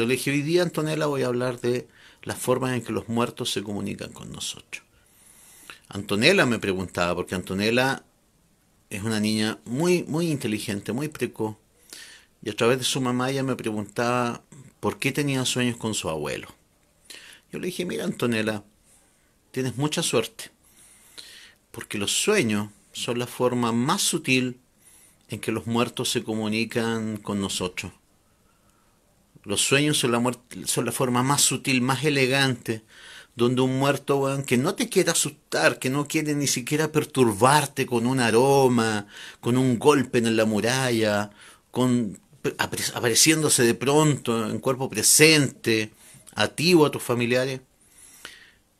Yo le dije, hoy día Antonella voy a hablar de las formas en que los muertos se comunican con nosotros. Antonella me preguntaba, porque Antonella es una niña muy, muy inteligente, muy precoz, y a través de su mamá ella me preguntaba por qué tenía sueños con su abuelo. Yo le dije, mira Antonella, tienes mucha suerte, porque los sueños son la forma más sutil en que los muertos se comunican con nosotros. Los sueños son la, son la forma más sutil, más elegante, donde un muerto, que no te quiere asustar, que no quiere ni siquiera perturbarte con un aroma, con un golpe en la muralla, con apareciéndose de pronto en cuerpo presente, a ti o a tus familiares,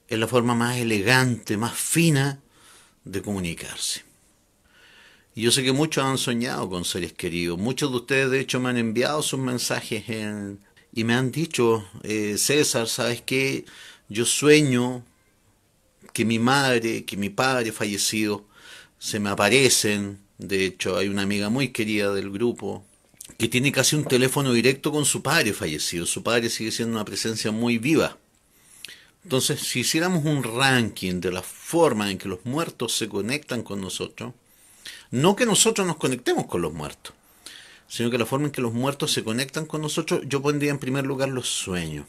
es la forma más elegante, más fina de comunicarse yo sé que muchos han soñado con seres queridos. Muchos de ustedes, de hecho, me han enviado sus mensajes y me han dicho, eh, César, ¿sabes qué? Yo sueño que mi madre, que mi padre fallecido, se me aparecen. De hecho, hay una amiga muy querida del grupo que tiene casi un teléfono directo con su padre fallecido. Su padre sigue siendo una presencia muy viva. Entonces, si hiciéramos un ranking de la forma en que los muertos se conectan con nosotros, no que nosotros nos conectemos con los muertos, sino que la forma en que los muertos se conectan con nosotros, yo pondría en primer lugar los sueños.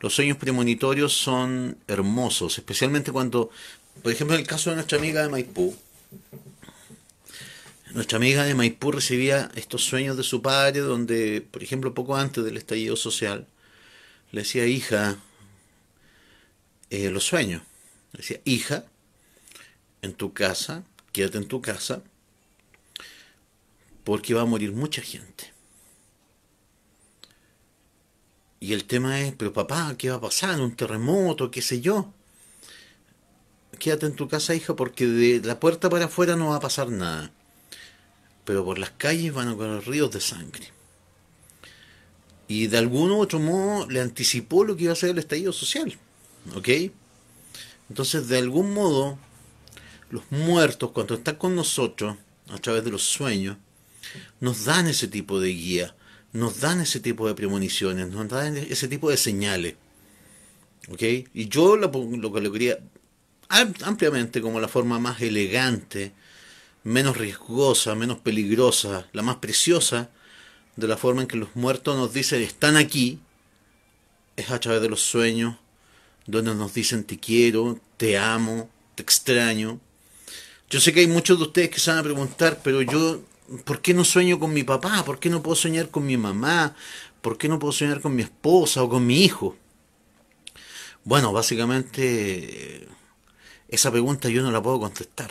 Los sueños premonitorios son hermosos, especialmente cuando, por ejemplo, en el caso de nuestra amiga de Maipú, nuestra amiga de Maipú recibía estos sueños de su padre, donde, por ejemplo, poco antes del estallido social, le decía, hija, eh, los sueños. Le decía, hija, en tu casa quédate en tu casa, porque va a morir mucha gente. Y el tema es, pero papá, ¿qué va a pasar? ¿Un terremoto? ¿Qué sé yo? Quédate en tu casa, hija, porque de la puerta para afuera no va a pasar nada. Pero por las calles van a correr ríos de sangre. Y de algún otro modo le anticipó lo que iba a ser el estallido social. ¿Ok? Entonces, de algún modo, los muertos, cuando están con nosotros, a través de los sueños, nos dan ese tipo de guía, nos dan ese tipo de premoniciones, nos dan ese tipo de señales. ¿Ok? Y yo lo, lo quería, ampliamente como la forma más elegante, menos riesgosa, menos peligrosa, la más preciosa de la forma en que los muertos nos dicen están aquí, es a través de los sueños, donde nos dicen te quiero, te amo, te extraño, yo sé que hay muchos de ustedes que se van a preguntar, pero yo, ¿por qué no sueño con mi papá? ¿Por qué no puedo soñar con mi mamá? ¿Por qué no puedo soñar con mi esposa o con mi hijo? Bueno, básicamente esa pregunta yo no la puedo contestar.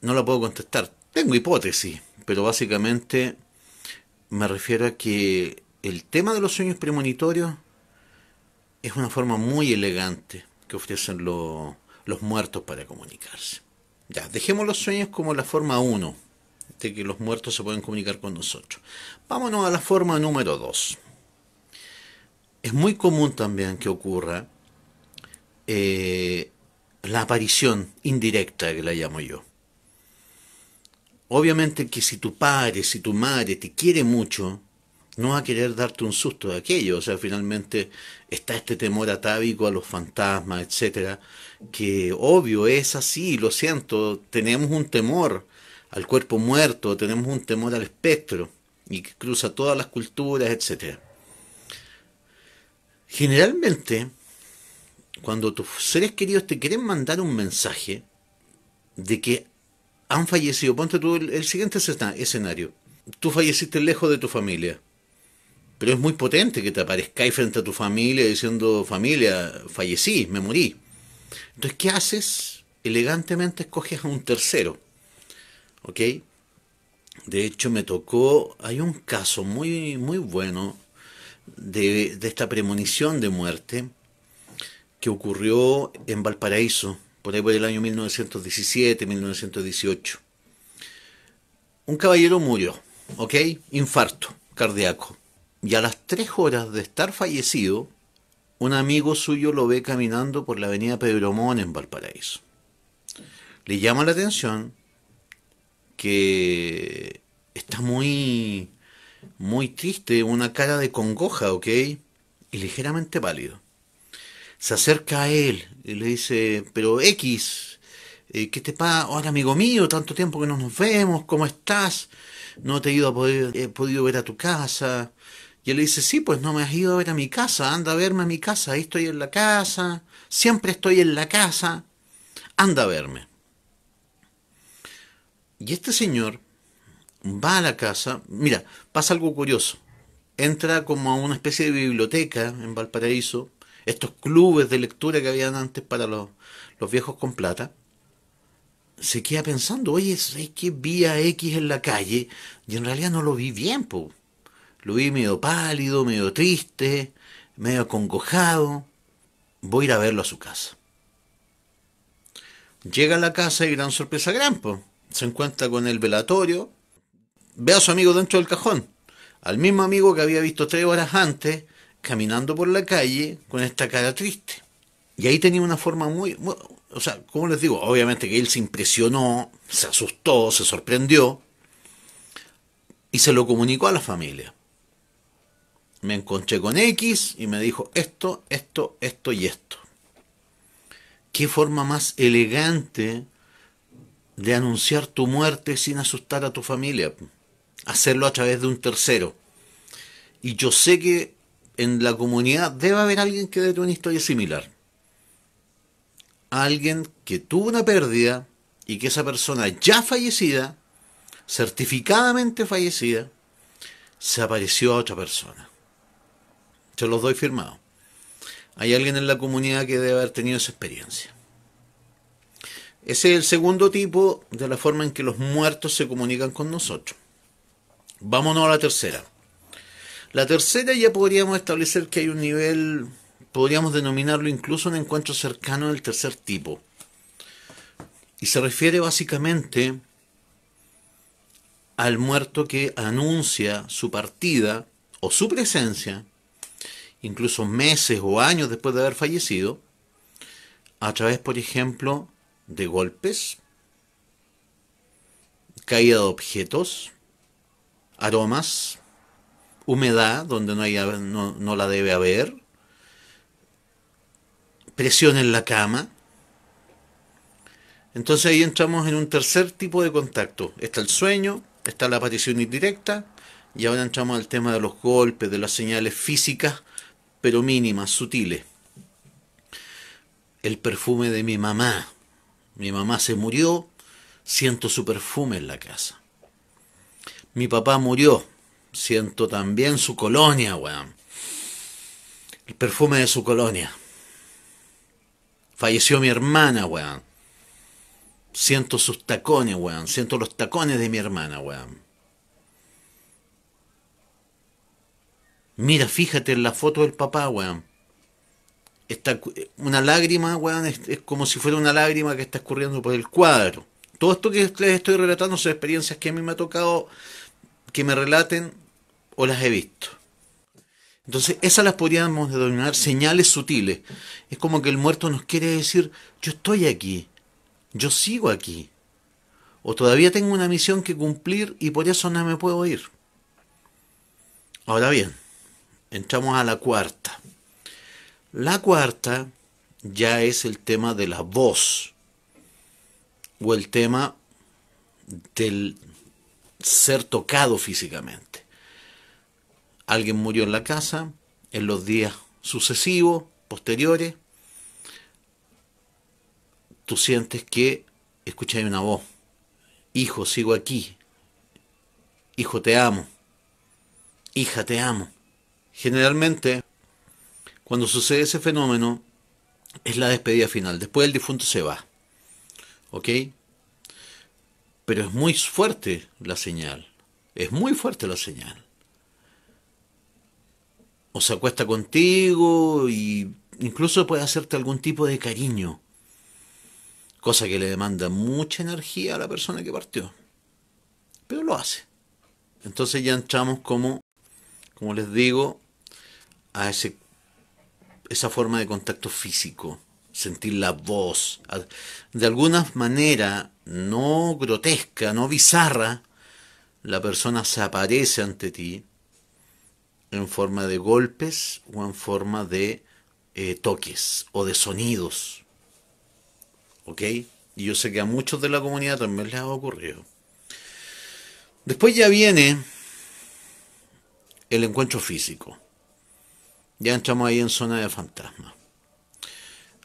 No la puedo contestar. Tengo hipótesis, pero básicamente me refiero a que el tema de los sueños premonitorios es una forma muy elegante que ofrecen los muertos para comunicarse. Ya, dejemos los sueños como la forma 1, de que los muertos se pueden comunicar con nosotros. Vámonos a la forma número 2. Es muy común también que ocurra eh, la aparición indirecta, que la llamo yo. Obviamente que si tu padre, si tu madre te quiere mucho, no a querer darte un susto de aquello. O sea, finalmente está este temor atávico a los fantasmas, etcétera, que obvio es así, lo siento, tenemos un temor al cuerpo muerto, tenemos un temor al espectro y que cruza todas las culturas, etcétera. Generalmente, cuando tus seres queridos te quieren mandar un mensaje de que han fallecido, ponte tú el siguiente escenario. Tú falleciste lejos de tu familia pero es muy potente que te aparezcáis frente a tu familia diciendo, familia, fallecí, me morí. Entonces, ¿qué haces? Elegantemente escoges a un tercero. ¿Ok? De hecho, me tocó, hay un caso muy, muy bueno de, de esta premonición de muerte que ocurrió en Valparaíso, por ahí por el año 1917, 1918. Un caballero murió, ¿ok? Infarto cardíaco. Y a las tres horas de estar fallecido, un amigo suyo lo ve caminando por la avenida Pedro Mon en Valparaíso. Le llama la atención que está muy, muy triste, una cara de congoja, ¿ok? Y ligeramente pálido. Se acerca a él y le dice, pero X, eh, ¿qué te pasa? Hola amigo mío, tanto tiempo que no nos vemos, ¿cómo estás? No te he, ido a poder, he podido ver a tu casa, y él le dice, sí, pues no me has ido a ver a mi casa, anda a verme a mi casa, ahí estoy en la casa, siempre estoy en la casa, anda a verme. Y este señor va a la casa, mira, pasa algo curioso, entra como a una especie de biblioteca en Valparaíso, estos clubes de lectura que habían antes para los, viejos con plata, se queda pensando, oye, es que vi a X en la calle y en realidad no lo vi bien, pues lo vi medio pálido, medio triste, medio acongojado. Voy a ir a verlo a su casa. Llega a la casa y gran sorpresa, Grampo. Se encuentra con el velatorio. Ve a su amigo dentro del cajón. Al mismo amigo que había visto tres horas antes, caminando por la calle con esta cara triste. Y ahí tenía una forma muy, o sea, ¿cómo les digo? Obviamente que él se impresionó, se asustó, se sorprendió y se lo comunicó a la familia me encontré con X y me dijo esto, esto, esto y esto. ¿Qué forma más elegante de anunciar tu muerte sin asustar a tu familia? Hacerlo a través de un tercero. Y yo sé que en la comunidad debe haber alguien que dé una historia similar. Alguien que tuvo una pérdida y que esa persona ya fallecida, certificadamente fallecida, se apareció a otra persona. Se los doy firmado. Hay alguien en la comunidad que debe haber tenido esa experiencia. Ese es el segundo tipo de la forma en que los muertos se comunican con nosotros. Vámonos a la tercera. La tercera ya podríamos establecer que hay un nivel, podríamos denominarlo incluso un encuentro cercano del tercer tipo. Y se refiere básicamente al muerto que anuncia su partida o su presencia incluso meses o años después de haber fallecido, a través, por ejemplo, de golpes, caída de objetos, aromas, humedad donde no, no, la debe haber, presión en la cama. Entonces ahí entramos en un tercer tipo de contacto. Está el sueño, está la aparición indirecta y ahora entramos al tema de los golpes, de las señales físicas pero mínimas, sutiles. El perfume de mi mamá. Mi mamá se murió, siento su perfume en la casa. Mi papá murió, siento también su colonia, weón. El perfume de su colonia. Falleció mi hermana, weón. Siento sus tacones, weón. Siento los tacones de mi hermana, weón. Mira, fíjate en la foto del papá, weón. Está, una lágrima, weón, es, como si fuera una lágrima que está escurriendo por el cuadro. Todo esto que les estoy relatando son experiencias que a mí me ha tocado que me relaten o las he visto. Entonces, esas las podríamos denominar señales sutiles. Es como que el muerto nos quiere decir, yo estoy aquí, yo sigo aquí, o todavía tengo una misión que cumplir y por eso no me puedo ir. Ahora bien, entramos a la cuarta. La cuarta ya es el tema de la voz o el tema del ser tocado físicamente. Alguien murió en la casa en los días sucesivos, posteriores. Tú sientes que escuchas una voz. Hijo, sigo aquí. Hijo, te amo. Hija, te amo. Generalmente, cuando sucede ese fenómeno, es la despedida final. Después el difunto se va. ¿Ok? Pero es muy fuerte la señal. Es muy fuerte la señal. O se acuesta contigo y incluso puede hacerte algún tipo de cariño. Cosa que le demanda mucha energía a la persona que partió. Pero lo hace. Entonces ya entramos como, como les digo, a ese, esa forma de contacto físico, sentir la voz, de alguna manera no grotesca, no bizarra, la persona se aparece ante ti en forma de golpes o en forma de eh, toques o de sonidos. ¿Ok? Y yo sé que a muchos de la comunidad también les ha ocurrido. Después ya viene el encuentro físico. Ya entramos ahí en zona de fantasmas.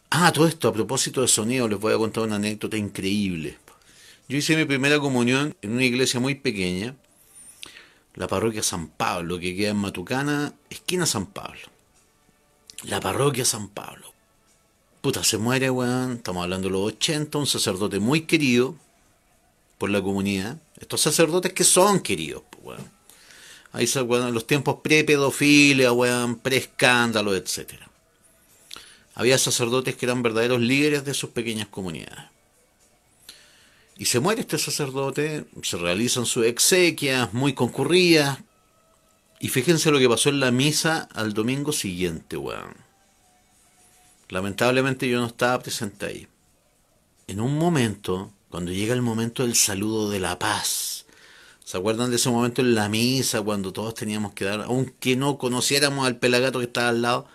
Ah, todo esto, a propósito de sonido, les voy a contar una anécdota increíble. Yo hice mi primera comunión en una iglesia muy pequeña, la parroquia San Pablo, que queda en Matucana, esquina San Pablo. La parroquia San Pablo. Puta, se muere, weón. Estamos hablando de los 80, un sacerdote muy querido por la comunidad. Estos sacerdotes que son queridos, pues, weón. Ahí se, los tiempos pre-pedofilia, weón, pre-escándalo, etc. Había sacerdotes que eran verdaderos líderes de sus pequeñas comunidades. Y se muere este sacerdote, se realizan sus exequias muy concurridas. Y fíjense lo que pasó en la misa al domingo siguiente, weón. Lamentablemente yo no estaba presente ahí. En un momento, cuando llega el momento del saludo de la paz, ¿Se acuerdan de ese momento en la misa cuando todos teníamos que dar, aunque no conociéramos al pelagato que estaba al lado,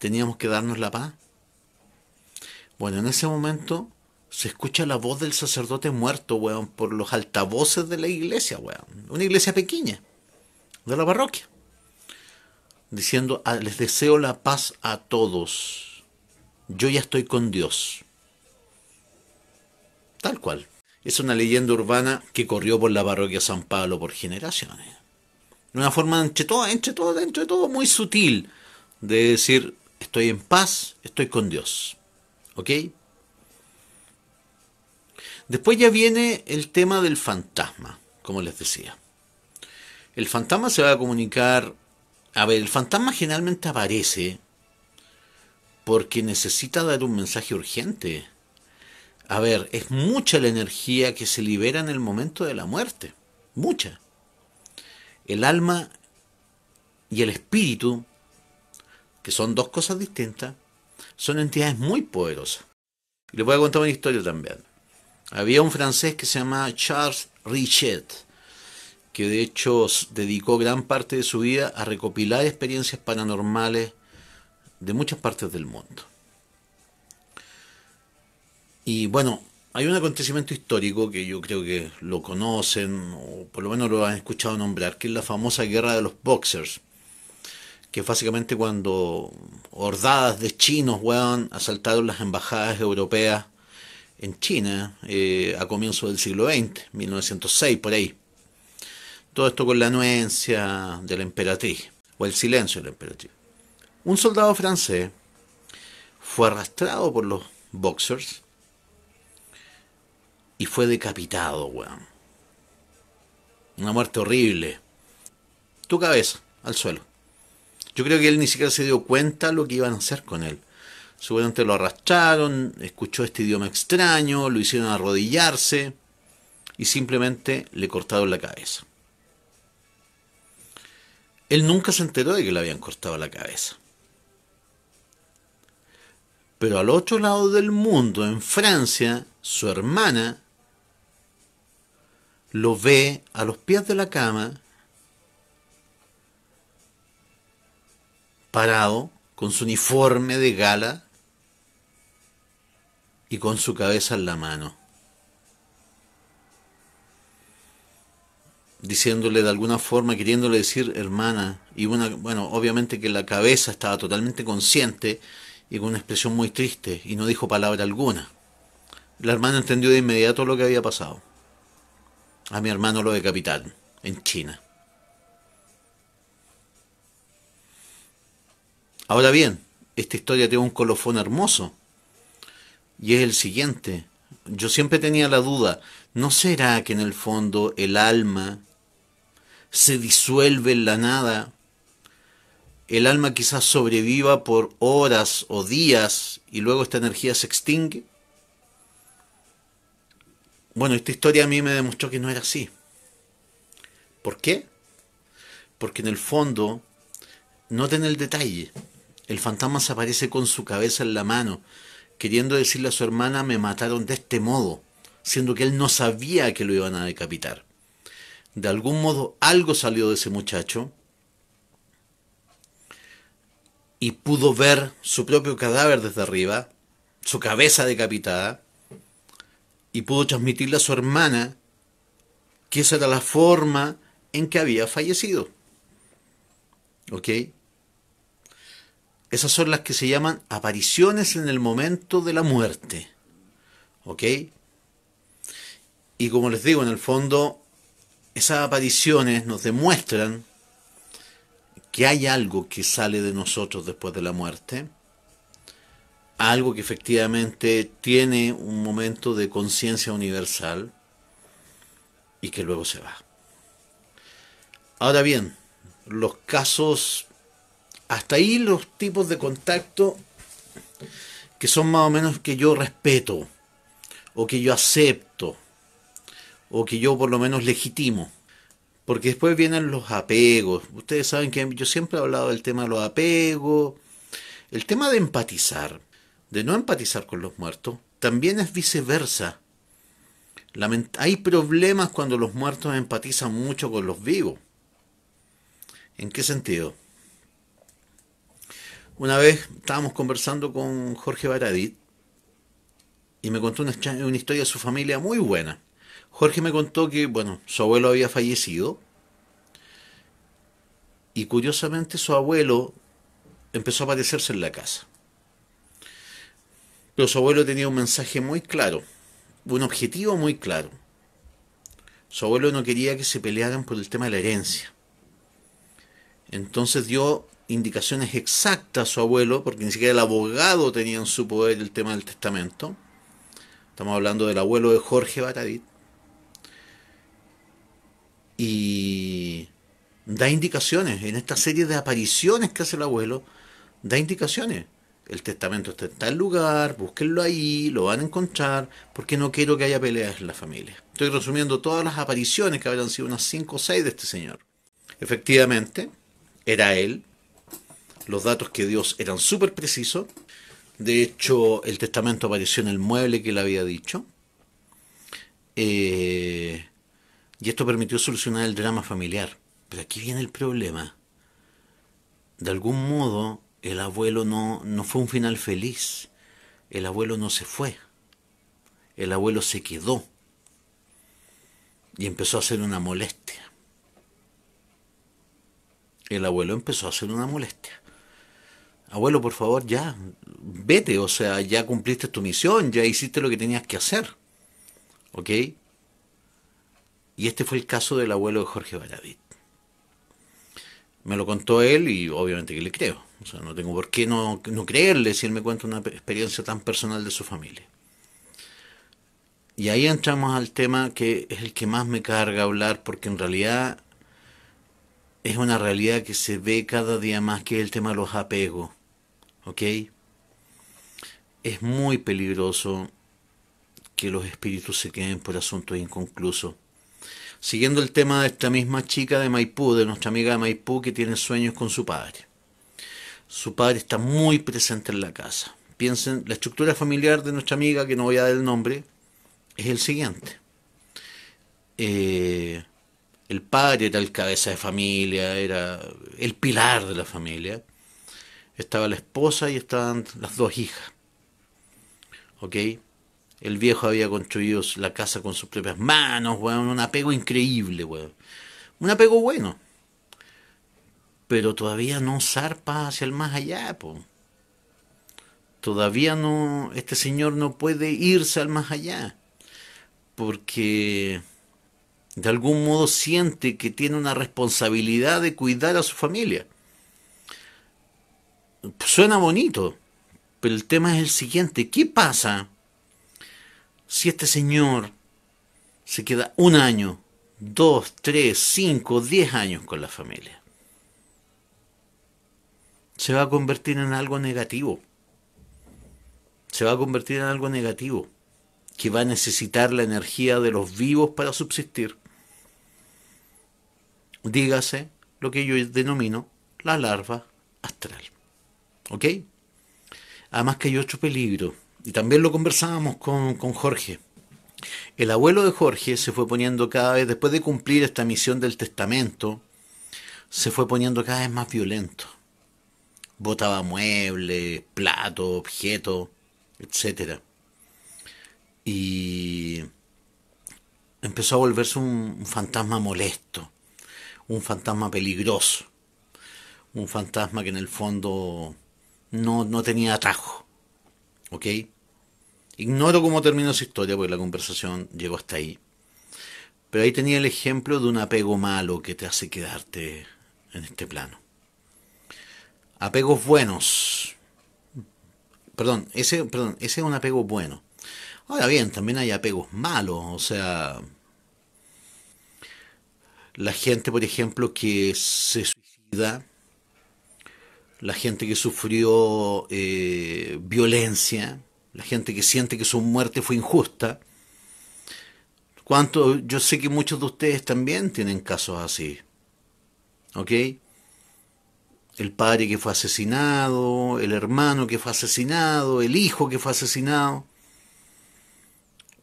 teníamos que darnos la paz? Bueno, en ese momento se escucha la voz del sacerdote muerto, weón, por los altavoces de la iglesia, weón. Una iglesia pequeña, de la parroquia. Diciendo, ah, les deseo la paz a todos. Yo ya estoy con Dios. Tal cual es una leyenda urbana que corrió por la parroquia San Pablo por generaciones. Una forma entre todo, entre todo, entre todo muy sutil de decir estoy en paz, estoy con Dios. ¿Ok? Después ya viene el tema del fantasma, como les decía. El fantasma se va a comunicar... A ver, el fantasma generalmente aparece porque necesita dar un mensaje urgente a ver, es mucha la energía que se libera en el momento de la muerte, mucha. El alma y el espíritu, que son dos cosas distintas, son entidades muy poderosas. Y les voy a contar una historia también. Había un francés que se llamaba Charles Richet, que de hecho dedicó gran parte de su vida a recopilar experiencias paranormales de muchas partes del mundo. Y bueno, hay un acontecimiento histórico que yo creo que lo conocen, o por lo menos lo han escuchado nombrar, que es la famosa guerra de los boxers, que es básicamente cuando hordadas de chinos, asaltaron las embajadas europeas en China eh, a comienzos del siglo XX, 1906 por ahí. Todo esto con la anuencia de la emperatriz, o el silencio de la emperatriz. Un soldado francés fue arrastrado por los boxers y fue decapitado, weón. Una muerte horrible. Tu cabeza, al suelo. Yo creo que él ni siquiera se dio cuenta lo que iban a hacer con él. Seguramente lo arrastraron, escuchó este idioma extraño, lo hicieron arrodillarse y simplemente le cortaron la cabeza. Él nunca se enteró de que le habían cortado la cabeza. Pero al otro lado del mundo, en Francia, su hermana lo ve a los pies de la cama, parado, con su uniforme de gala y con su cabeza en la mano, diciéndole de alguna forma, queriéndole decir hermana, y bueno, obviamente que la cabeza estaba totalmente consciente y con una expresión muy triste y no dijo palabra alguna. La hermana entendió de inmediato lo que había pasado. A mi hermano lo de Capital, en China. Ahora bien, esta historia tiene un colofón hermoso. Y es el siguiente. Yo siempre tenía la duda, ¿no será que en el fondo el alma se disuelve en la nada? El alma quizás sobreviva por horas o días y luego esta energía se extingue. Bueno, esta historia a mí me demostró que no era así. ¿Por qué? Porque en el fondo, noten el detalle, el fantasma se aparece con su cabeza en la mano, queriendo decirle a su hermana me mataron de este modo, siendo que él no sabía que lo iban a decapitar. De algún modo algo salió de ese muchacho y pudo ver su propio cadáver desde arriba, su cabeza decapitada, y pudo transmitirle a su hermana que esa era la forma en que había fallecido. ¿Ok? Esas son las que se llaman apariciones en el momento de la muerte. ¿Ok? Y como les digo, en el fondo, esas apariciones nos demuestran que hay algo que sale de nosotros después de la muerte algo que efectivamente tiene un momento de conciencia universal y que luego se va. Ahora bien, los casos, hasta ahí los tipos de contacto que son más o menos que yo respeto, o que yo acepto, o que yo por lo menos legitimo. Porque después vienen los apegos. Ustedes saben que yo siempre he hablado del tema de los apegos, el tema de empatizar de no empatizar con los muertos, también es viceversa. hay problemas cuando los muertos empatizan mucho con los vivos. ¿En qué sentido? Una vez estábamos conversando con Jorge Baradit y me contó una, una historia de su familia muy buena. Jorge me contó que, bueno, su abuelo había fallecido y curiosamente su abuelo empezó a aparecerse en la casa. Pero su abuelo tenía un mensaje muy claro, un objetivo muy claro. Su abuelo no quería que se pelearan por el tema de la herencia. Entonces dio indicaciones exactas a su abuelo, porque ni siquiera el abogado tenía en su poder el tema del testamento. Estamos hablando del abuelo de Jorge Batadit. Y da indicaciones, en esta serie de apariciones que hace el abuelo, da indicaciones el testamento está en tal lugar, búsquenlo ahí, lo van a encontrar, porque no quiero que haya peleas en la familia. Estoy resumiendo todas las apariciones que habrán sido unas 5 o 6 de este señor. Efectivamente, era él. Los datos que Dios eran súper precisos. De hecho, el testamento apareció en el mueble que él había dicho. Eh, y esto permitió solucionar el drama familiar. Pero aquí viene el problema. De algún modo, el abuelo no, fue un final feliz. El abuelo no se fue. El abuelo se quedó y empezó a hacer una molestia. El abuelo empezó a hacer una molestia. Abuelo, por favor, ya, vete, o sea, ya cumpliste tu misión, ya hiciste lo que tenías que hacer. ¿Ok? Y este fue el caso del abuelo de Jorge Baradit me lo contó él y obviamente que le creo. O sea, no tengo por qué no, creerle si él me cuenta una experiencia tan personal de su familia. Y ahí entramos al tema que es el que más me carga hablar porque en realidad es una realidad que se ve cada día más que el tema de los apegos. ¿Ok? Es muy peligroso que los espíritus se queden por asuntos inconclusos. Siguiendo el tema de esta misma chica de Maipú, de nuestra amiga de Maipú que tiene sueños con su padre. Su padre está muy presente en la casa. Piensen, la estructura familiar de nuestra amiga, que no voy a dar el nombre, es el siguiente. Eh, el padre era el cabeza de familia, era el pilar de la familia. Estaba la esposa y estaban las dos hijas. ¿Ok? El viejo había construido la casa con sus propias manos, weón. Un apego increíble, weón. Un apego bueno. Pero todavía no zarpa hacia el más allá, po. Todavía no. Este señor no puede irse al más allá. Porque. De algún modo siente que tiene una responsabilidad de cuidar a su familia. Suena bonito. Pero el tema es el siguiente. ¿Qué pasa? si este señor se queda un año, dos, tres, cinco, diez años con la familia, se va a convertir en algo negativo. Se va a convertir en algo negativo, que va a necesitar la energía de los vivos para subsistir. Dígase lo que yo denomino la larva astral. ¿Ok? Además que hay otro peligro y también lo conversábamos con, Jorge. El abuelo de Jorge se fue poniendo cada vez, después de cumplir esta misión del testamento, se fue poniendo cada vez más violento. Botaba muebles, platos, objetos, etc. Y empezó a volverse un, fantasma molesto, un fantasma peligroso, un fantasma que en el fondo no, no tenía atajo. ¿Ok? Ignoro cómo terminó su historia porque la conversación llegó hasta ahí. Pero ahí tenía el ejemplo de un apego malo que te hace quedarte en este plano. Apegos buenos. Perdón, ese, perdón, ese es un apego bueno. Ahora bien, también hay apegos malos, o sea, la gente, por ejemplo, que se suicida, la gente que sufrió eh, violencia, la gente que siente que su muerte fue injusta. Cuanto Yo sé que muchos de ustedes también tienen casos así. ¿Ok? El padre que fue asesinado, el hermano que fue asesinado, el hijo que fue asesinado.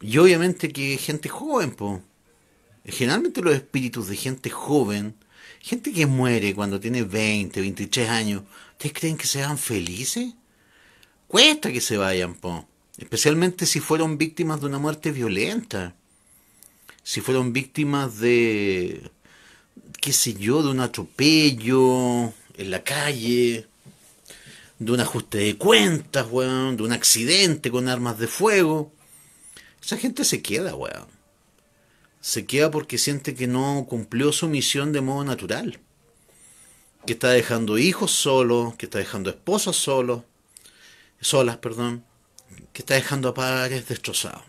Y obviamente que gente joven, Generalmente los espíritus de gente joven, gente que muere cuando tiene 20, 23 años, ¿ustedes creen que sean felices? cuesta que se vayan, po. especialmente si fueron víctimas de una muerte violenta, si fueron víctimas de, qué sé yo, de un atropello en la calle, de un ajuste de cuentas, weón, de un accidente con armas de fuego. Esa gente se queda, weón. Se queda porque siente que no cumplió su misión de modo natural. Que está dejando hijos solos, que está dejando esposas solos, solas, perdón, que está dejando a padres destrozados.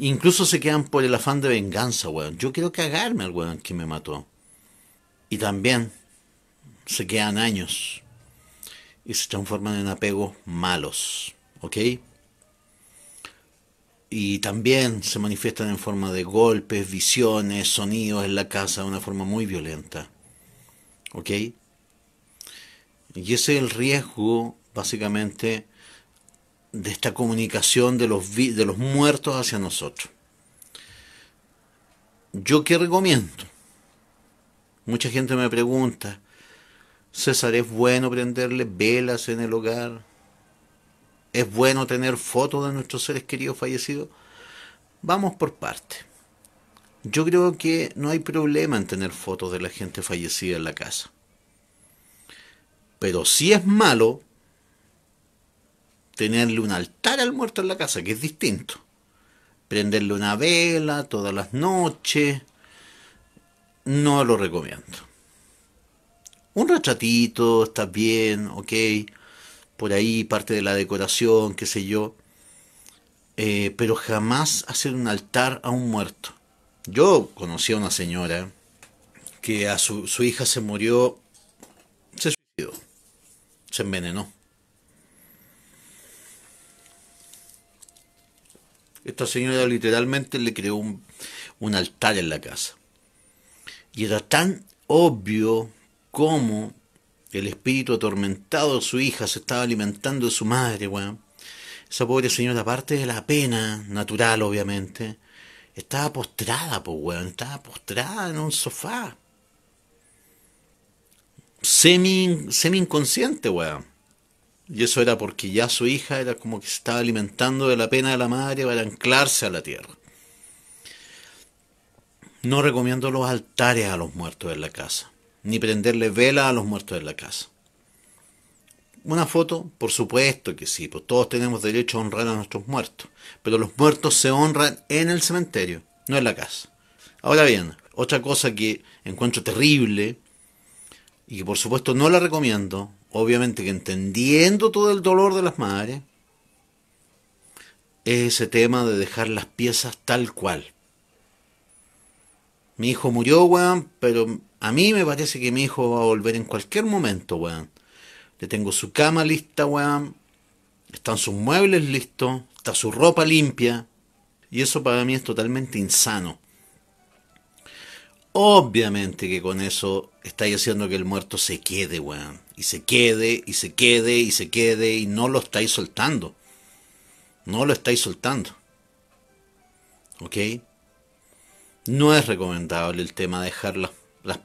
Incluso se quedan por el afán de venganza, weón. Yo quiero cagarme al weón que me mató. Y también se quedan años y se transforman en apegos malos, ¿ok? Y también se manifiestan en forma de golpes, visiones, sonidos en la casa de una forma muy violenta, ¿ok? Y ese es el riesgo, básicamente, de esta comunicación de los, de los muertos hacia nosotros. ¿Yo qué recomiendo? Mucha gente me pregunta, César, ¿es bueno prenderle velas en el hogar? ¿Es bueno tener fotos de nuestros seres queridos fallecidos? Vamos por partes. Yo creo que no hay problema en tener fotos de la gente fallecida en la casa. Pero si es malo tenerle un altar al muerto en la casa, que es distinto. Prenderle una vela todas las noches, no lo recomiendo. Un retratito, está bien, ok. Por ahí parte de la decoración, qué sé yo. Eh, pero jamás hacer un altar a un muerto. Yo conocí a una señora que a su, su hija se murió envenenó. Esta señora literalmente le creó un, altar en la casa. Y era tan obvio como el espíritu atormentado de su hija se estaba alimentando de su madre, weón. Esa pobre señora, aparte de la pena natural, obviamente, estaba postrada, pues, weón. Estaba postrada en un sofá semi, semi inconsciente, weón. Y eso era porque ya su hija era como que se estaba alimentando de la pena de la madre para anclarse a la tierra. No recomiendo los altares a los muertos en la casa, ni prenderle vela a los muertos de la casa. Una foto, por supuesto que sí, pues todos tenemos derecho a honrar a nuestros muertos, pero los muertos se honran en el cementerio, no en la casa. Ahora bien, otra cosa que encuentro terrible y que por supuesto no la recomiendo, obviamente que entendiendo todo el dolor de las madres, es ese tema de dejar las piezas tal cual. Mi hijo murió, weón, pero a mí me parece que mi hijo va a volver en cualquier momento, weón. Le tengo su cama lista, weón. Están sus muebles listos. Está su ropa limpia. Y eso para mí es totalmente insano. Obviamente que con eso estáis haciendo que el muerto se quede, weón. Y se quede, y se quede, y se quede, y no lo estáis soltando. No lo estáis soltando. ¿Ok? No es recomendable el tema de dejar las,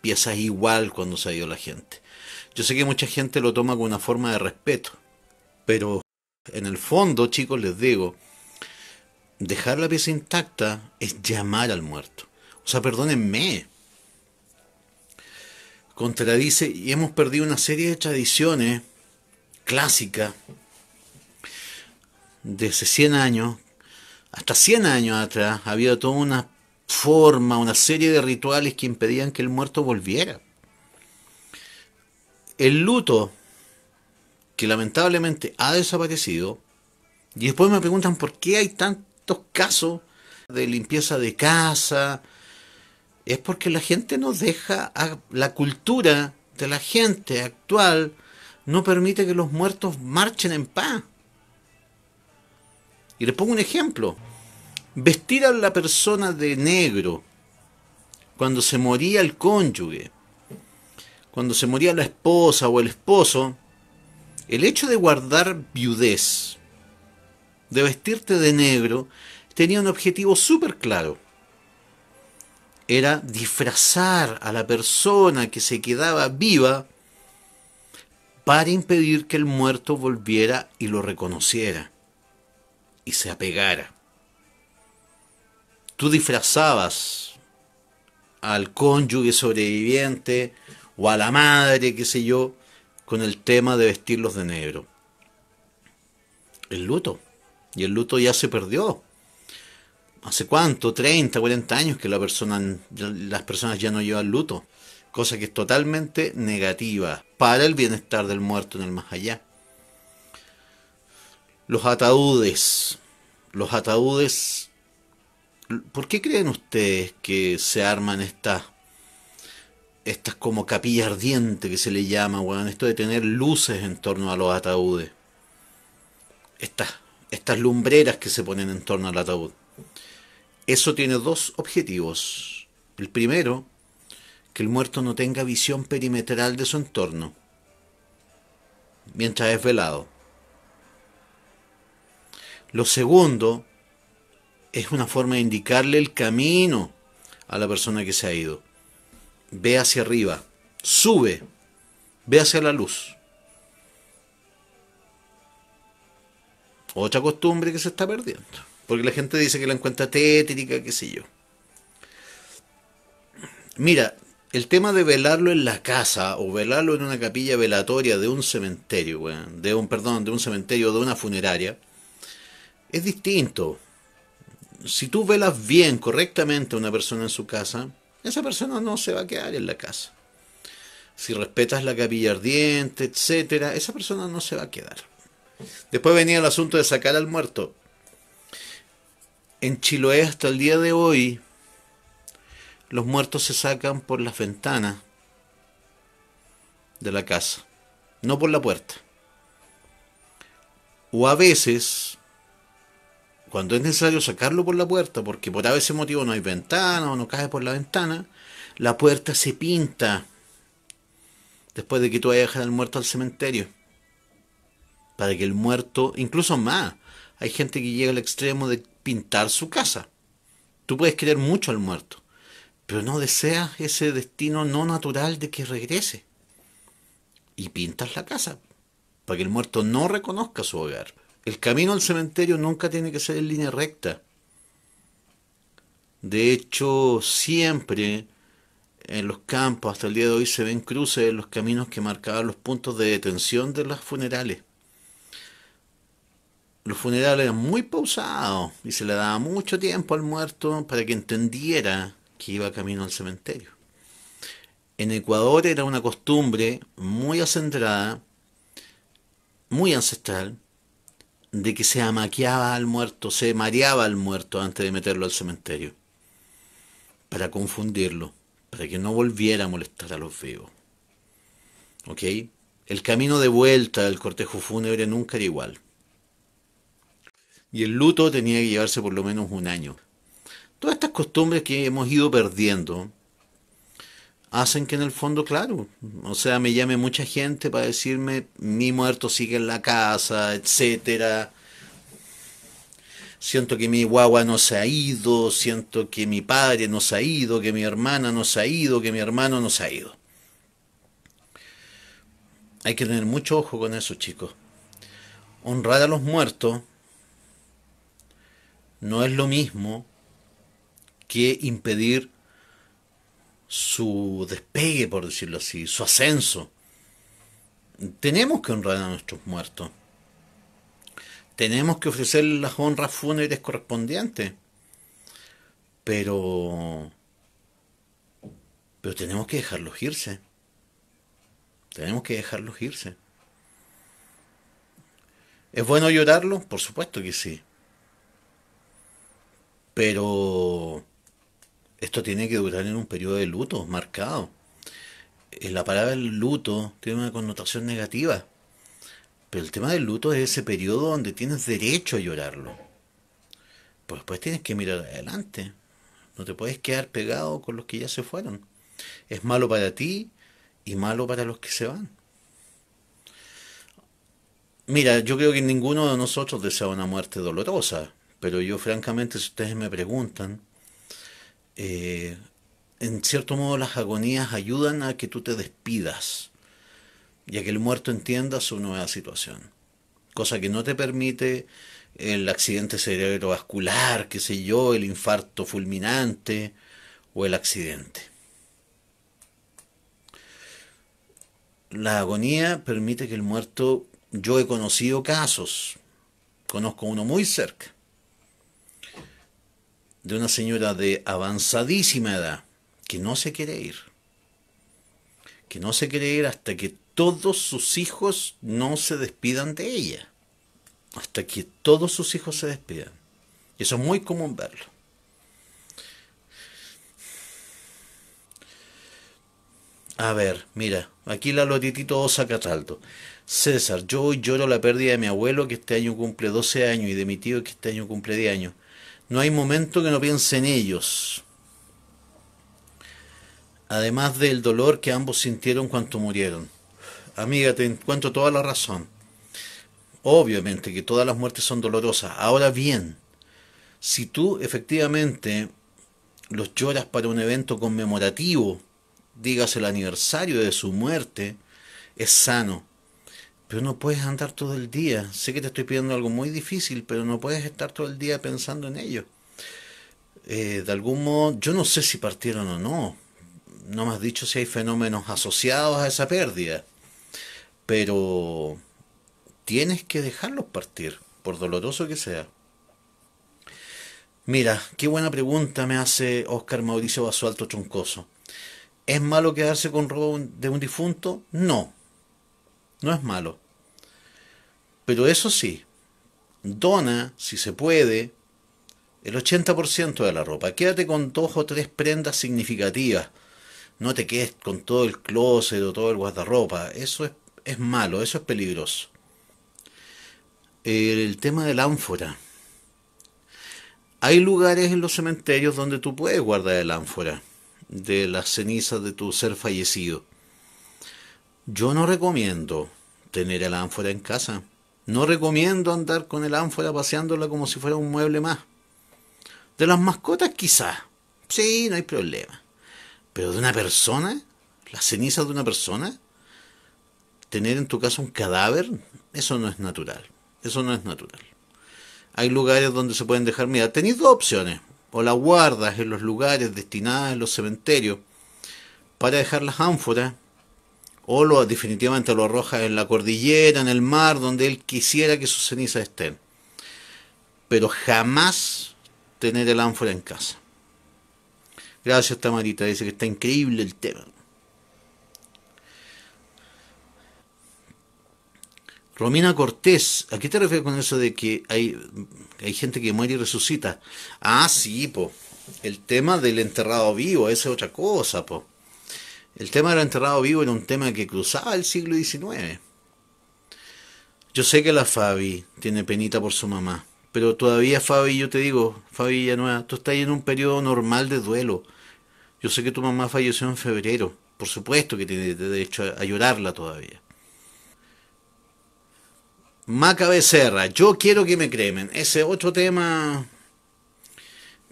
piezas igual cuando se ha la gente. Yo sé que mucha gente lo toma con una forma de respeto, pero en el fondo, chicos, les digo, dejar la pieza intacta es llamar al muerto. O sea, perdónenme, contradice y hemos perdido una serie de tradiciones clásicas desde 100 años, hasta 100 años atrás, había toda una forma, una serie de rituales que impedían que el muerto volviera. El luto, que lamentablemente ha desaparecido, y después me preguntan por qué hay tantos casos de limpieza de casa, es porque la gente nos deja, a, la cultura de la gente actual no permite que los muertos marchen en paz. Y le pongo un ejemplo. Vestir a la persona de negro cuando se moría el cónyuge, cuando se moría la esposa o el esposo, el hecho de guardar viudez, de vestirte de negro, tenía un objetivo súper claro era disfrazar a la persona que se quedaba viva para impedir que el muerto volviera y lo reconociera y se apegara. Tú disfrazabas al cónyuge sobreviviente o a la madre, qué sé yo, con el tema de vestirlos de negro. El luto. Y el luto ya se perdió hace cuánto, 30, 40 años que la persona, las personas ya no llevan luto, cosa que es totalmente negativa para el bienestar del muerto en el más allá. Los ataúdes, los ataúdes, ¿por qué creen ustedes que se arman estas estas como capilla ardiente que se le llama, weón, esto de tener luces en torno a los ataúdes? Estas estas lumbreras que se ponen en torno al ataúd. Eso tiene dos objetivos. El primero, que el muerto no tenga visión perimetral de su entorno mientras es velado. Lo segundo es una forma de indicarle el camino a la persona que se ha ido. Ve hacia arriba, sube, ve hacia la luz. Otra costumbre que se está perdiendo. Porque la gente dice que la encuentra tétrica, qué sé yo. Mira, el tema de velarlo en la casa o velarlo en una capilla velatoria de un cementerio, de un, perdón, de un cementerio o de una funeraria, es distinto. Si tú velas bien, correctamente a una persona en su casa, esa persona no se va a quedar en la casa. Si respetas la capilla ardiente, etcétera, esa persona no se va a quedar. Después venía el asunto de sacar al muerto. En Chiloé hasta el día de hoy los muertos se sacan por las ventanas de la casa, no por la puerta. O a veces, cuando es necesario sacarlo por la puerta, porque por a ese motivo no hay ventana o no cae por la ventana, la puerta se pinta después de que tú hayas a al muerto al cementerio. Para que el muerto, incluso más, hay gente que llega al extremo de pintar su casa. Tú puedes querer mucho al muerto, pero no deseas ese destino no natural de que regrese. Y pintas la casa, para que el muerto no reconozca su hogar. El camino al cementerio nunca tiene que ser en línea recta. De hecho, siempre en los campos, hasta el día de hoy, se ven cruces en los caminos que marcaban los puntos de detención de las funerales los funerales eran muy pausados y se le daba mucho tiempo al muerto para que entendiera que iba camino al cementerio. En Ecuador era una costumbre muy acentrada, muy ancestral, de que se amaqueaba al muerto, se mareaba al muerto antes de meterlo al cementerio, para confundirlo, para que no volviera a molestar a los vivos. El camino de vuelta del cortejo fúnebre nunca era igual y el luto tenía que llevarse por lo menos un año. Todas estas costumbres que hemos ido perdiendo hacen que en el fondo, claro, o sea, me llame mucha gente para decirme mi muerto sigue en la casa, etcétera. Siento que mi guagua no se ha ido, siento que mi padre no se ha ido, que mi hermana no se ha ido, que mi hermano no se ha ido. Hay que tener mucho ojo con eso, chicos. Honrar a los muertos no es lo mismo que impedir su despegue, por decirlo así, su ascenso. Tenemos que honrar a nuestros muertos. Tenemos que ofrecer las honras fúnebres correspondientes. Pero... Pero tenemos que dejarlos irse. Tenemos que dejarlos irse. ¿Es bueno llorarlo? Por supuesto que sí. Pero esto tiene que durar en un periodo de luto marcado. Eh, la palabra luto tiene una connotación negativa, pero el tema del luto es ese periodo donde tienes derecho a llorarlo. Pues después tienes que mirar adelante. No te puedes quedar pegado con los que ya se fueron. Es malo para ti y malo para los que se van. Mira, yo creo que ninguno de nosotros desea una muerte dolorosa. Pero yo francamente, si ustedes me preguntan, eh, en cierto modo las agonías ayudan a que tú te despidas y a que el muerto entienda su nueva situación. Cosa que no te permite el accidente cerebrovascular, qué sé yo, el infarto fulminante o el accidente. La agonía permite que el muerto, yo he conocido casos, conozco uno muy cerca, de una señora de avanzadísima edad que no se quiere ir. Que no se quiere ir hasta que todos sus hijos no se despidan de ella. Hasta que todos sus hijos se despidan. Y eso es muy común verlo. A ver, mira, aquí la lotitito Osa Cataldo. César, yo hoy lloro la pérdida de mi abuelo que este año cumple 12 años y de mi tío que este año cumple 10 años. No hay momento que no piense en ellos. Además del dolor que ambos sintieron cuando murieron. Amiga, te encuentro toda la razón. Obviamente que todas las muertes son dolorosas. Ahora bien, si tú efectivamente los lloras para un evento conmemorativo, digas el aniversario de su muerte, es sano. Pero no puedes andar todo el día. Sé que te estoy pidiendo algo muy difícil, pero no puedes estar todo el día pensando en ello. Eh, de algún modo, yo no sé si partieron o no. No me has dicho si hay fenómenos asociados a esa pérdida. Pero tienes que dejarlos partir, por doloroso que sea. Mira, qué buena pregunta me hace Oscar Mauricio Basualto Troncoso. ¿Es malo quedarse con robo de un difunto? No, no es malo. Pero eso sí, dona, si se puede, el 80% de la ropa. Quédate con dos o tres prendas significativas. No te quedes con todo el closet o todo el guardarropa. Eso es, es malo, eso es peligroso. El tema de la ánfora. Hay lugares en los cementerios donde tú puedes guardar el ánfora de las cenizas de tu ser fallecido. Yo no recomiendo tener el ánfora en casa no recomiendo andar con el ánfora paseándola como si fuera un mueble más. De las mascotas quizás. Sí, no hay problema. Pero de una persona, las cenizas de una persona, tener en tu casa un cadáver, eso no es natural. Eso no es natural. Hay lugares donde se pueden dejar, mira, tenéis dos opciones. O la guardas en los lugares destinados, en los cementerios, para dejar las ánforas o lo, definitivamente lo arroja en la cordillera, en el mar, donde él quisiera que sus cenizas estén. Pero jamás tener el ánfora en casa. Gracias, Tamarita. Dice que está increíble el tema. Romina Cortés, ¿a qué te refieres con eso de que hay, hay gente que muere y resucita? Ah, sí, po. El tema del enterrado vivo, esa es otra cosa, po. El tema del enterrado vivo era un tema que cruzaba el siglo XIX. Yo sé que la Fabi tiene penita por su mamá, pero todavía Fabi, yo te digo, Fabi Villanueva, tú estás en un periodo normal de duelo. Yo sé que tu mamá falleció en febrero, por supuesto que tiene derecho a, llorarla todavía. Ma Becerra, yo quiero que me cremen. Ese otro tema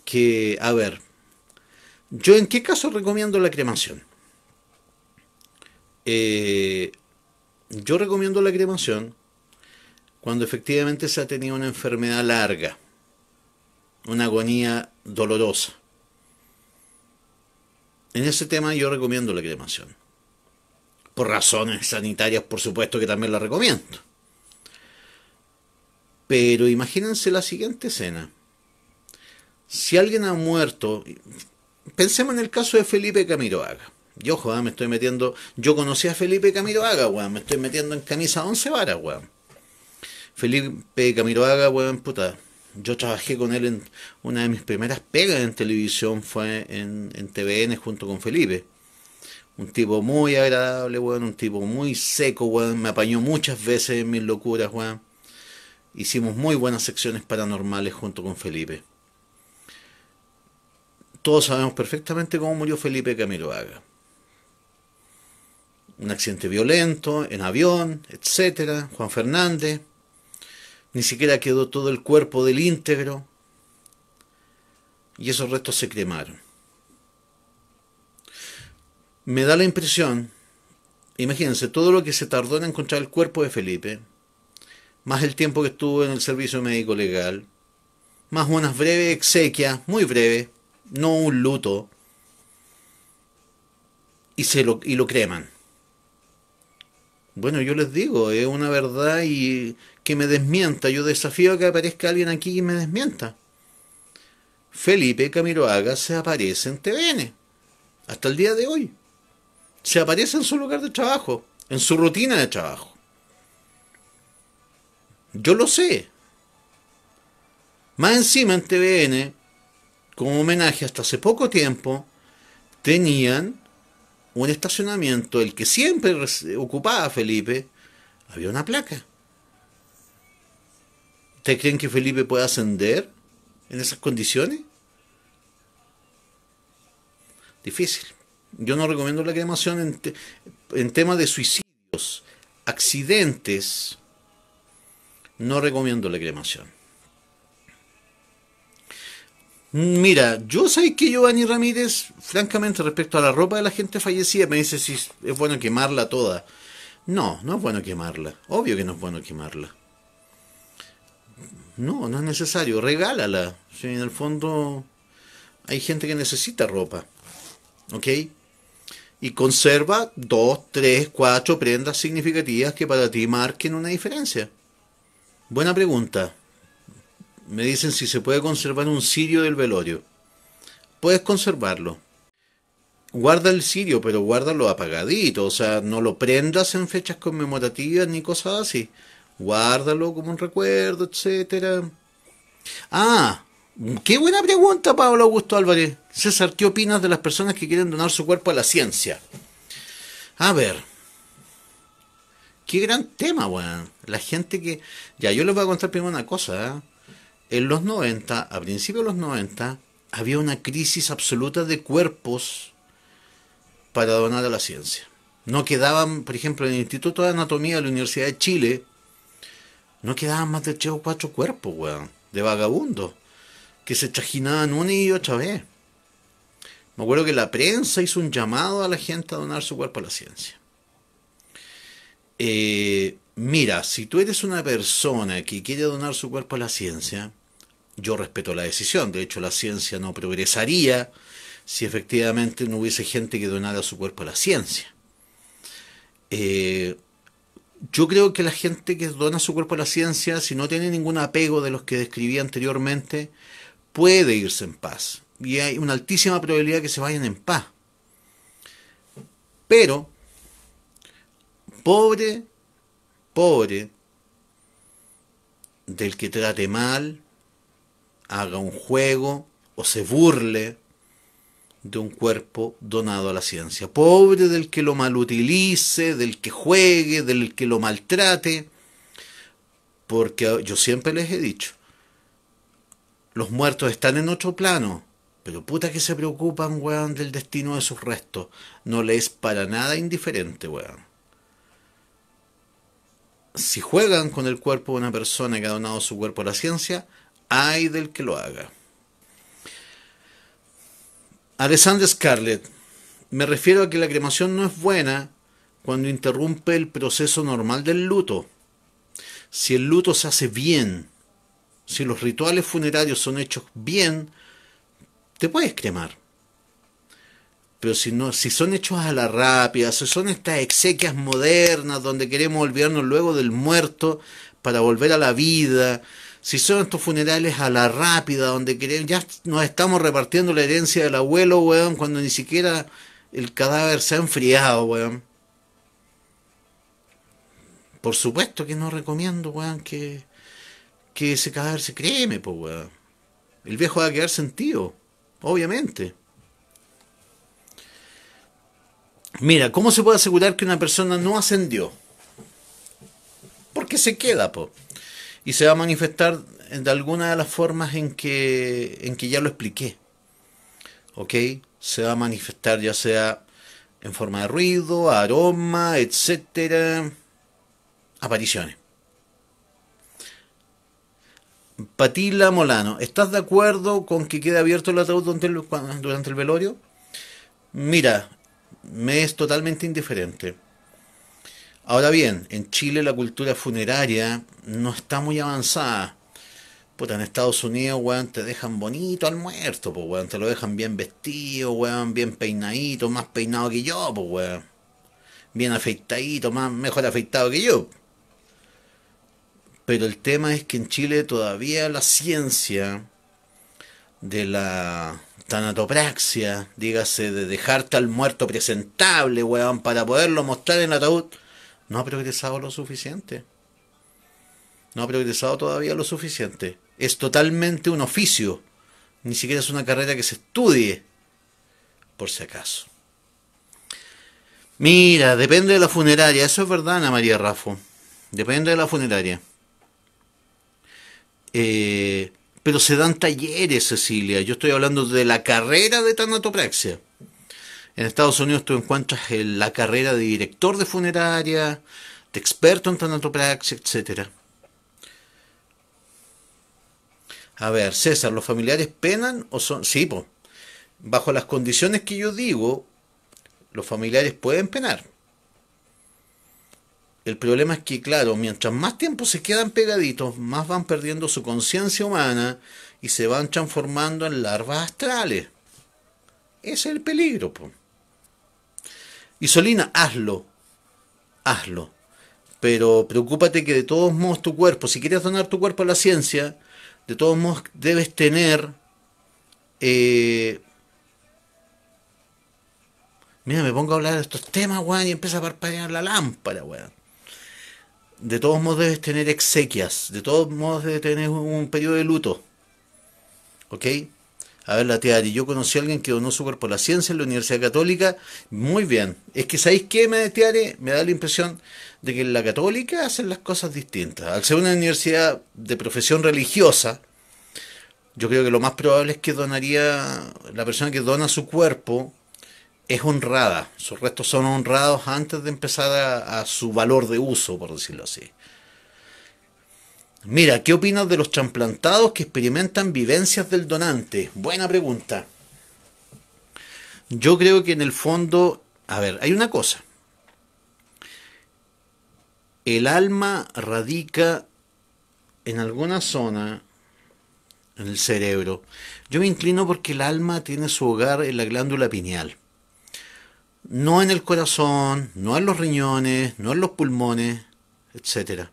que, a ver, yo en qué caso recomiendo la cremación. Eh, yo recomiendo la cremación cuando efectivamente se ha tenido una enfermedad larga, una agonía dolorosa. En ese tema yo recomiendo la cremación. Por razones sanitarias, por supuesto que también la recomiendo. Pero imagínense la siguiente escena. Si alguien ha muerto, pensemos en el caso de Felipe Camiroaga. Yo, me estoy metiendo. Yo conocí a Felipe haga weón. Me estoy metiendo en camisa 11 varas, weón. Felipe Camiroaga, weón, puta. Yo trabajé con él en una de mis primeras pegas en televisión, fue en, en TVN junto con Felipe. Un tipo muy agradable, weón. Un tipo muy seco, weón. Me apañó muchas veces en mis locuras, weón. Hicimos muy buenas secciones paranormales junto con Felipe. Todos sabemos perfectamente cómo murió Felipe haga un accidente violento, en avión, etcétera, Juan Fernández, ni siquiera quedó todo el cuerpo del íntegro, y esos restos se cremaron. Me da la impresión, imagínense, todo lo que se tardó en encontrar el cuerpo de Felipe, más el tiempo que estuvo en el servicio médico legal, más unas breves exequias, muy breves, no un luto, y, se lo, y lo creman. Bueno, yo les digo, es una verdad y que me desmienta. Yo desafío a que aparezca alguien aquí y me desmienta. Felipe Camiroaga se aparece en TVN. Hasta el día de hoy. Se aparece en su lugar de trabajo, en su rutina de trabajo. Yo lo sé. Más encima en TVN, como homenaje hasta hace poco tiempo, tenían un estacionamiento, el que siempre ocupaba Felipe, había una placa. ¿Ustedes creen que Felipe puede ascender en esas condiciones? Difícil. Yo no recomiendo la cremación en, en tema de suicidios, accidentes. No recomiendo la cremación. Mira, yo sé que Giovanni Ramírez, francamente, respecto a la ropa de la gente fallecida, me dice si es bueno quemarla toda. No, no es bueno quemarla. Obvio que no es bueno quemarla. No, no es necesario. Regálala. en el fondo hay gente que necesita ropa. ¿Ok? Y conserva dos, tres, cuatro prendas significativas que para ti marquen una diferencia. Buena pregunta. Me dicen si se puede conservar un cirio del velorio. Puedes conservarlo. Guarda el cirio, pero guárdalo apagadito, o sea, no lo prendas en fechas conmemorativas ni cosas así. Guárdalo como un recuerdo, etcétera. Ah, qué buena pregunta, Pablo Augusto Álvarez. César, ¿qué opinas de las personas que quieren donar su cuerpo a la ciencia? A ver. Qué gran tema, weón. La gente que. Ya, yo les voy a contar primero una cosa. ¿eh? en los 90, a principios de los 90, había una crisis absoluta de cuerpos para donar a la ciencia. No quedaban, por ejemplo, en el Instituto de Anatomía de la Universidad de Chile, no quedaban más de tres o cuatro cuerpos, weón, de vagabundos, que se trajinaban una y otra vez. Me acuerdo que la prensa hizo un llamado a la gente a donar su cuerpo a la ciencia. Eh, mira, si tú eres una persona que quiere donar su cuerpo a la ciencia, yo respeto la decisión, de hecho la ciencia no progresaría si efectivamente no hubiese gente que donara su cuerpo a la ciencia. Eh, yo creo que la gente que dona su cuerpo a la ciencia, si no tiene ningún apego de los que describí anteriormente, puede irse en paz. Y hay una altísima probabilidad que se vayan en paz. Pero, pobre, pobre, del que trate mal, haga un juego o se burle de un cuerpo donado a la ciencia. Pobre del que lo malutilice, del que juegue, del que lo maltrate. Porque yo siempre les he dicho, los muertos están en otro plano, pero puta que se preocupan, weón, del destino de sus restos. No les es para nada indiferente, weón. Si juegan con el cuerpo de una persona que ha donado su cuerpo a la ciencia, ay del que lo haga. Alessandra Scarlett, me refiero a que la cremación no es buena cuando interrumpe el proceso normal del luto. Si el luto se hace bien, si los rituales funerarios son hechos bien, te puedes cremar. Pero si, no, si son hechos a la rápida, si son estas exequias modernas donde queremos olvidarnos luego del muerto para volver a la vida, si son estos funerales a la rápida, donde queremos, ya nos estamos repartiendo la herencia del abuelo, weón, cuando ni siquiera el cadáver se ha enfriado, weón. Por supuesto que no recomiendo, weón, que, que ese cadáver se creme, po, weón. El viejo va a quedar sentido, obviamente. Mira, ¿cómo se puede asegurar que una persona no ascendió? Porque se queda, po y se va a manifestar de alguna de las formas en que, en que ya lo expliqué. ¿Ok? Se va a manifestar ya sea en forma de ruido, aroma, etcétera, apariciones. Patila Molano, ¿estás de acuerdo con que quede abierto el ataúd durante el velorio? Mira, me es totalmente indiferente. Ahora bien, en Chile la cultura funeraria no está muy avanzada. Puta, en Estados Unidos, weón, te dejan bonito al muerto, pues, Te lo dejan bien vestido, weón, bien peinadito, más peinado que yo, pues, Bien afeitadito, mejor afeitado que yo. Pero el tema es que en Chile todavía la ciencia de la tanatopraxia, dígase, de dejarte al muerto presentable, weón, para poderlo mostrar en ataúd, no ha progresado lo suficiente. No ha progresado todavía lo suficiente. Es totalmente un oficio. Ni siquiera es una carrera que se estudie, por si acaso. Mira, depende de la funeraria. Eso es verdad, Ana María Rafo. Depende de la funeraria. Eh, pero se dan talleres, Cecilia. Yo estoy hablando de la carrera de tanatopraxia. En Estados Unidos tú encuentras eh, la carrera de director de funeraria, de experto en tanatopraxia, etc. A ver, César, ¿los familiares penan o son...? Sí, pues, bajo las condiciones que yo digo, los familiares pueden penar. El problema es que, claro, mientras más tiempo se quedan pegaditos, más van perdiendo su conciencia humana y se van transformando en larvas astrales. Ese es el peligro. pues. Isolina, hazlo, hazlo. Pero preocúpate que de todos modos tu cuerpo, si quieres donar tu cuerpo a la ciencia, de todos modos debes tener... Eh, mira, me pongo a hablar de estos temas, weón, y empieza a parpadear la lámpara, weón. De todos modos debes tener exequias, de todos modos debes tener un periodo de luto. ¿Ok? A ver, la teare, yo conocí a alguien que donó su cuerpo a la ciencia en la Universidad Católica. Muy bien. Es que, ¿sabéis qué, me, tiare, Me da la impresión de que en la Católica hacen las cosas distintas. Al ser una universidad de profesión religiosa, yo creo que lo más probable es que donaría, la persona que dona su cuerpo es honrada. Sus restos son honrados antes de empezar a su valor de uso, por decirlo así. Mira, ¿qué opinas de los trasplantados que experimentan vivencias del donante? Buena pregunta. Yo creo que en el fondo, a ver, hay una cosa. El alma radica en alguna zona en el cerebro. Yo me inclino porque el alma tiene su hogar en la glándula pineal. No en el corazón, no en los riñones, no en los pulmones, etcétera.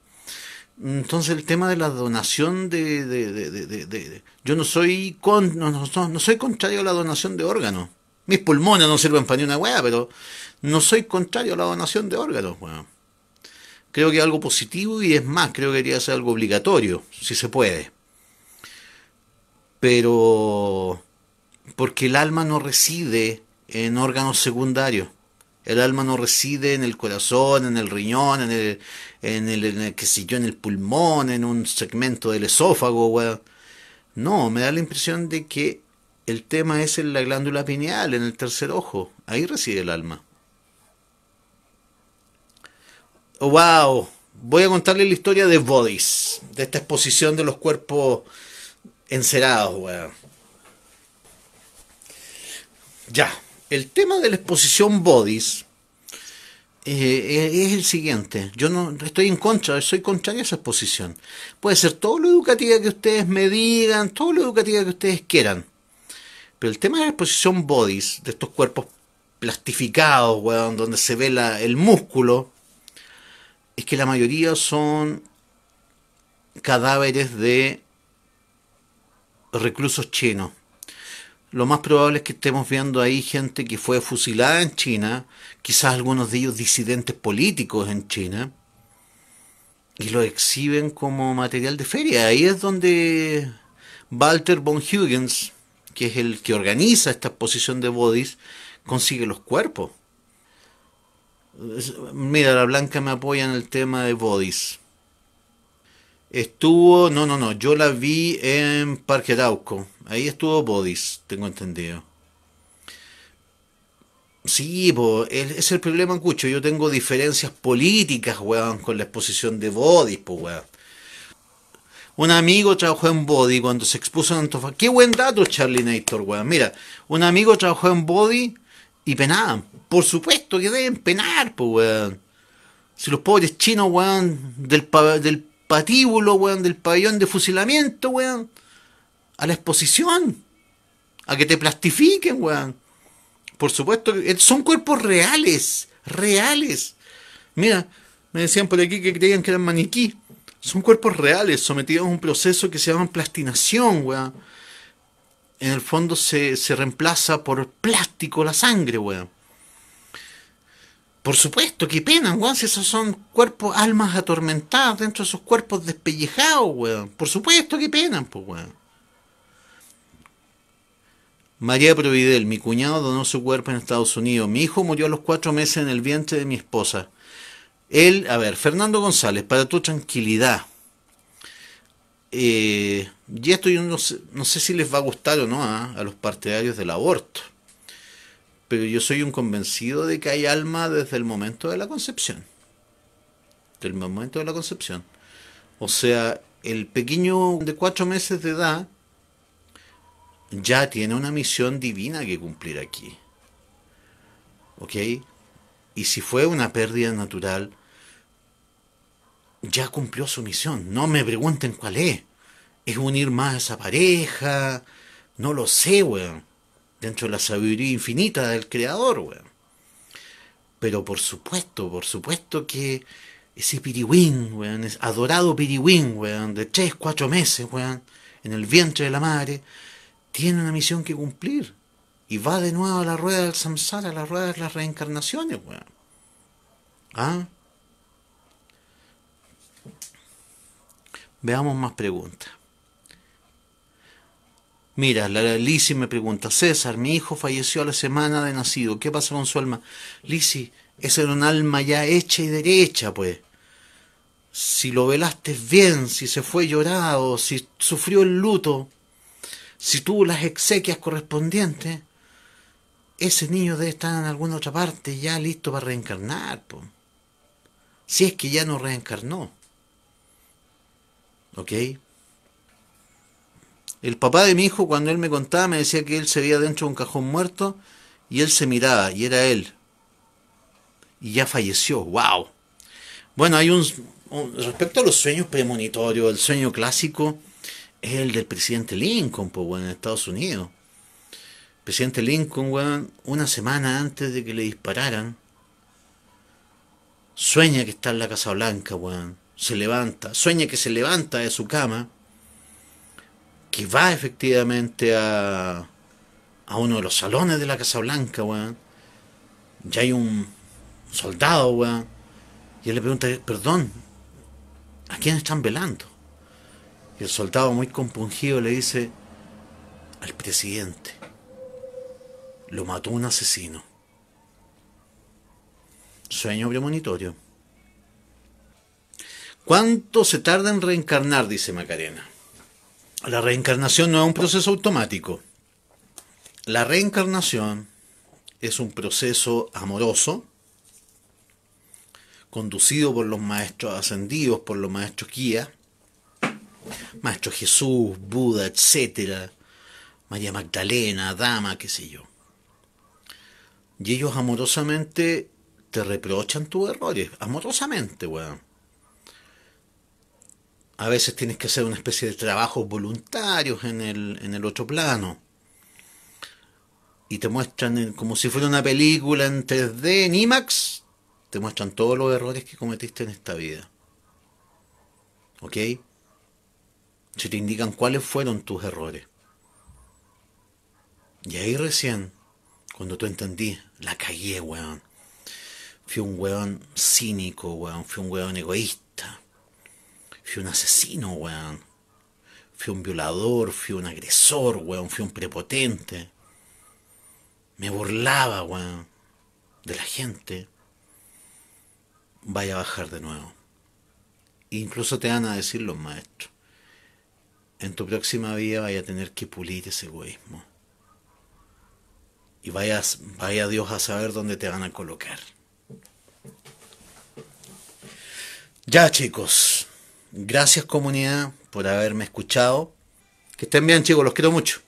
Entonces el tema de la donación de... de, yo no soy, con, no, soy contrario a la donación de órganos. Mis pulmones no sirven para ni una weá, pero no soy contrario a la donación de órganos. Creo que es algo positivo y es más, creo que debería ser algo obligatorio, si se puede. Pero... Porque el alma no reside en órganos secundarios. El alma no reside en el corazón, en el riñón, en el, en el, en el en el pulmón, en un segmento del esófago, weón. No, me da la impresión de que el tema es en la glándula pineal, en el tercer ojo. Ahí reside el alma. ¡Wow! Voy a contarle la historia de Bodies, de esta exposición de los cuerpos encerados, weón. Ya el tema de la exposición bodies eh, es el siguiente. Yo no estoy en contra, soy contra esa exposición. Puede ser todo lo educativa que ustedes me digan, todo lo educativa que ustedes quieran. Pero el tema de la exposición bodies, de estos cuerpos plastificados, donde se ve el músculo, es que la mayoría son cadáveres de reclusos chinos lo más probable es que estemos viendo ahí gente que fue fusilada en China, quizás algunos de ellos disidentes políticos en China, y lo exhiben como material de feria. Ahí es donde Walter von Huygens, que es el que organiza esta exposición de bodies, consigue los cuerpos. Mira, la Blanca me apoya en el tema de bodies. Estuvo, no, no, no, yo la vi en Parque Arauco. Ahí estuvo Bodis, tengo entendido. Sí, po, es el problema, Cucho. Yo tengo diferencias políticas, weón, con la exposición de Bodis, pues, weón. Un amigo trabajó en Body cuando se expuso en Antofagasta. Qué buen dato, Charlie Nator, weón. Mira, un amigo trabajó en Body y penaban. Por supuesto que deben penar, pues, weón. Si los pobres chinos, weón, del, del patíbulo, weón, del pabellón de fusilamiento, weón, a la exposición, a que te plastifiquen, weón. Por supuesto, eh, son cuerpos reales, reales. Mira, me decían por aquí que creían que eran maniquí. Son cuerpos reales, sometidos a un proceso que se llama plastinación, weón. En el fondo se, se reemplaza por plástico la sangre, weón. Por supuesto, qué pena, weón, si esos son cuerpos, almas atormentadas dentro de esos cuerpos despellejados, weón. Por supuesto, qué pena, pues, weón. María Providel, mi cuñado donó su cuerpo en Estados Unidos. Mi hijo murió a los cuatro meses en el vientre de mi esposa. Él, a ver, Fernando González, para tu tranquilidad. Eh, y esto no sé, si les va a gustar o no ¿ah? a los partidarios del aborto. Pero yo soy un convencido de que hay alma desde el momento de la concepción. Del momento de la concepción. O sea, el pequeño de cuatro meses de edad ya tiene una misión divina que cumplir aquí. ¿Ok? Y si fue una pérdida natural, ya cumplió su misión. No me pregunten cuál es. Es unir más a esa pareja. No lo sé, weón dentro de la sabiduría infinita del Creador, weón. Pero por supuesto, por supuesto que ese piriwín weón, ese adorado piriwín weón, de tres, cuatro meses, weón, en el vientre de la madre, tiene una misión que cumplir. Y va de nuevo a la rueda del samsara, a la rueda de las reencarnaciones, weón. ¿Ah? Veamos más preguntas. Mira, la, Lisi me pregunta, César, mi hijo falleció a la semana de nacido, ¿qué pasa con su alma? Lisi, esa era un alma ya hecha y derecha, pues. Si lo velaste bien, si se fue llorado, si sufrió el luto, si tuvo las exequias correspondientes, ese niño debe estar en alguna otra parte ya listo para reencarnar. pues. Si es que ya no reencarnó. ¿Ok? El papá de mi hijo, cuando él me contaba, me decía que él se veía dentro de un cajón muerto y él se miraba y era él. Y ya falleció, wow. Bueno, hay un, respecto a los sueños premonitorios, el sueño clásico es el del presidente Lincoln, pues, bueno, en Estados Unidos. El presidente Lincoln, bueno, una semana antes de que le dispararan, sueña que está en la Casa Blanca, bueno, se levanta, sueña que se levanta de su cama que va efectivamente a, uno de los salones de la Casa Blanca, weón. Ya hay un soldado, weón. Y él le pregunta, perdón, ¿a quién están velando? Y el soldado muy compungido le dice, al presidente. Lo mató un asesino. Sueño premonitorio. ¿Cuánto se tarda en reencarnar? dice Macarena la reencarnación no es un proceso automático. La reencarnación es un proceso amoroso, conducido por los maestros ascendidos, por los maestros guías, maestro Jesús, Buda, etcétera, María Magdalena, Dama, qué sé yo. Y ellos amorosamente te reprochan tus errores, amorosamente, weón a veces tienes que hacer una especie de trabajos voluntarios en el, otro plano. Y te muestran como si fuera una película en 3D, en IMAX, te muestran todos los errores que cometiste en esta vida. ¿Ok? Se te indican cuáles fueron tus errores. Y ahí recién, cuando tú entendí, la cagué, weón. Fui un weón cínico, weón. Fui un weón egoísta fui un asesino, weón. Fui un violador, fui un agresor, weón, fui un prepotente. Me burlaba, weón, de la gente. Vaya a bajar de nuevo. Incluso te van a decir los maestros. En tu próxima vida vaya a tener que pulir ese egoísmo. Y vaya, vaya Dios a saber dónde te van a colocar. Ya chicos, Gracias comunidad por haberme escuchado. Que estén bien chicos, los quiero mucho.